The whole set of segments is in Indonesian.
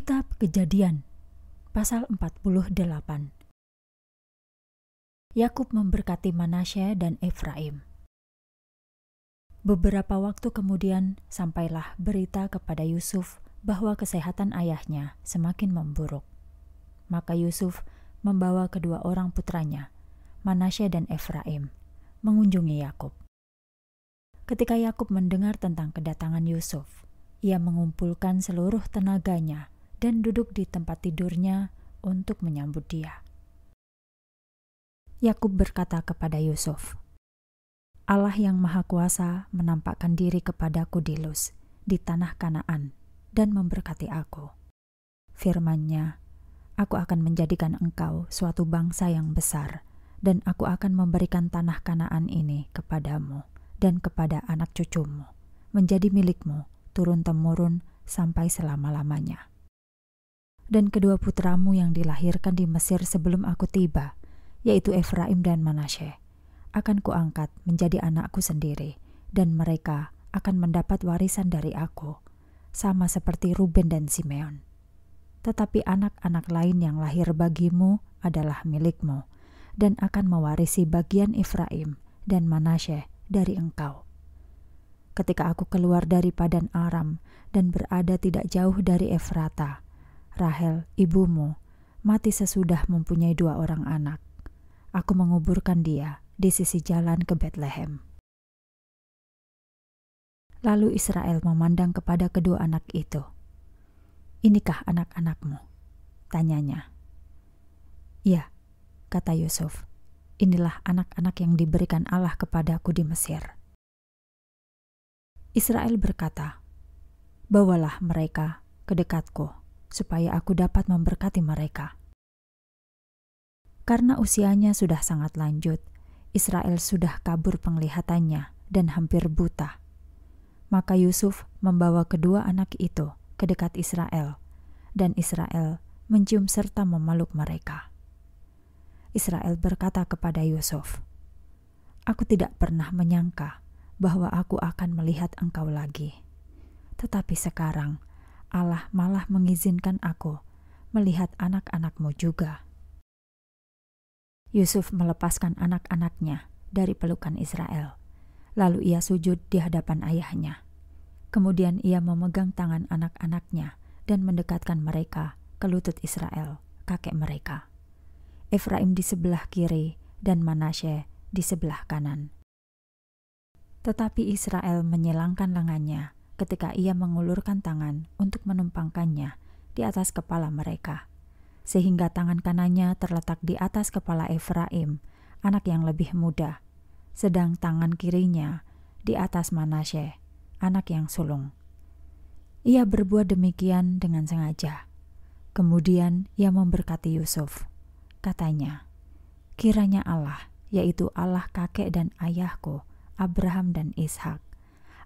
Kitab Kejadian pasal 48 Yakub memberkati Manasya dan Efraim. Beberapa waktu kemudian sampailah berita kepada Yusuf bahwa kesehatan ayahnya semakin memburuk. Maka Yusuf membawa kedua orang putranya, Manasya dan Efraim, mengunjungi Yakub. Ketika Yakub mendengar tentang kedatangan Yusuf, ia mengumpulkan seluruh tenaganya dan duduk di tempat tidurnya untuk menyambut dia. Yakub berkata kepada Yusuf, "Allah yang Maha Kuasa menampakkan diri kepadaku di Luz, di tanah Kanaan, dan memberkati aku. Firman-Nya, Aku akan menjadikan engkau suatu bangsa yang besar, dan aku akan memberikan tanah Kanaan ini kepadamu dan kepada anak cucumu, menjadi milikmu turun-temurun sampai selama-lamanya." dan kedua putramu yang dilahirkan di Mesir sebelum aku tiba, yaitu Efraim dan Manasye, akan kuangkat menjadi anakku sendiri, dan mereka akan mendapat warisan dari aku, sama seperti Ruben dan Simeon. Tetapi anak-anak lain yang lahir bagimu adalah milikmu, dan akan mewarisi bagian Efraim dan Manasye dari engkau. Ketika aku keluar dari Padan Aram dan berada tidak jauh dari Efrata, Rahel, ibumu, mati sesudah mempunyai dua orang anak. Aku menguburkan dia di sisi jalan ke Bethlehem. Lalu Israel memandang kepada kedua anak itu. Inikah anak-anakmu? Tanyanya. Ya, kata Yusuf. Inilah anak-anak yang diberikan Allah kepadaku di Mesir. Israel berkata, Bawalah mereka ke dekatku supaya aku dapat memberkati mereka. Karena usianya sudah sangat lanjut, Israel sudah kabur penglihatannya dan hampir buta. Maka Yusuf membawa kedua anak itu ke dekat Israel, dan Israel mencium serta memeluk mereka. Israel berkata kepada Yusuf, "Aku tidak pernah menyangka bahwa aku akan melihat engkau lagi, tetapi sekarang..." Allah malah mengizinkan aku melihat anak-anakmu juga. Yusuf melepaskan anak-anaknya dari pelukan Israel. Lalu ia sujud di hadapan ayahnya. Kemudian ia memegang tangan anak-anaknya dan mendekatkan mereka ke lutut Israel, kakek mereka. Efraim di sebelah kiri dan Manasye di sebelah kanan. Tetapi Israel menyelangkan lengannya ketika ia mengulurkan tangan untuk menumpangkannya di atas kepala mereka, sehingga tangan kanannya terletak di atas kepala Efraim, anak yang lebih muda, sedang tangan kirinya di atas Manasye, anak yang sulung. Ia berbuat demikian dengan sengaja. Kemudian ia memberkati Yusuf. Katanya, "Kiranya Allah, yaitu Allah kakek dan ayahku, Abraham dan Ishak,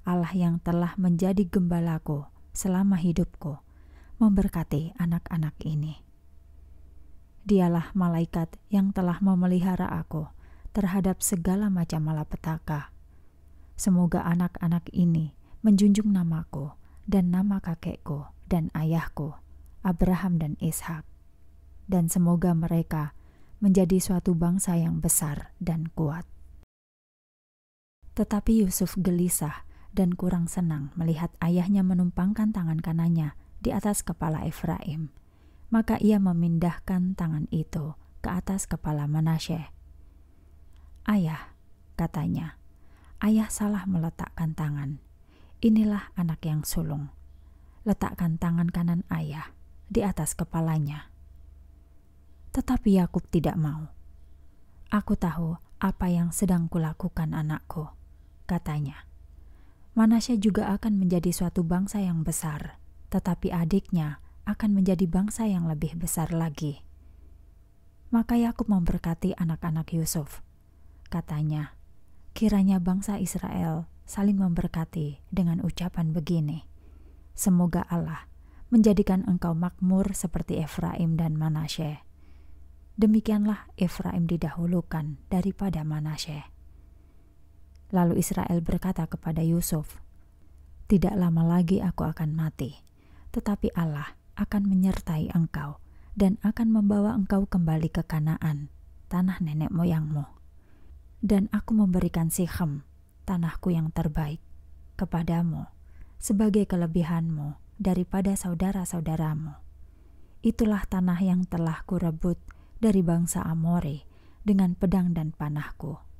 Allah yang telah menjadi gembalaku selama hidupku, memberkati anak-anak ini. Dialah malaikat yang telah memelihara aku terhadap segala macam malapetaka. Semoga anak-anak ini menjunjung namaku dan nama kakekku dan ayahku, Abraham dan Ishak. Dan semoga mereka menjadi suatu bangsa yang besar dan kuat. Tetapi Yusuf gelisah dan kurang senang melihat ayahnya menumpangkan tangan kanannya di atas kepala Efraim. Maka ia memindahkan tangan itu ke atas kepala Manasye. Ayah, katanya, ayah salah meletakkan tangan. Inilah anak yang sulung. Letakkan tangan kanan ayah di atas kepalanya. Tetapi Yakub tidak mau. Aku tahu apa yang sedang kulakukan anakku, katanya. Manasya juga akan menjadi suatu bangsa yang besar, tetapi adiknya akan menjadi bangsa yang lebih besar lagi. Maka Yakub memberkati anak-anak Yusuf. Katanya, kiranya bangsa Israel saling memberkati dengan ucapan begini. Semoga Allah menjadikan engkau makmur seperti Efraim dan Manasye. Demikianlah Efraim didahulukan daripada Manasye. Lalu Israel berkata kepada Yusuf, "Tidak lama lagi aku akan mati, tetapi Allah akan menyertai engkau dan akan membawa engkau kembali ke Kanaan, tanah nenek moyangmu. Dan aku memberikan Sichem, tanahku yang terbaik, kepadamu sebagai kelebihanmu daripada saudara-saudaramu. Itulah tanah yang telah kurebut dari bangsa Amore dengan pedang dan panahku."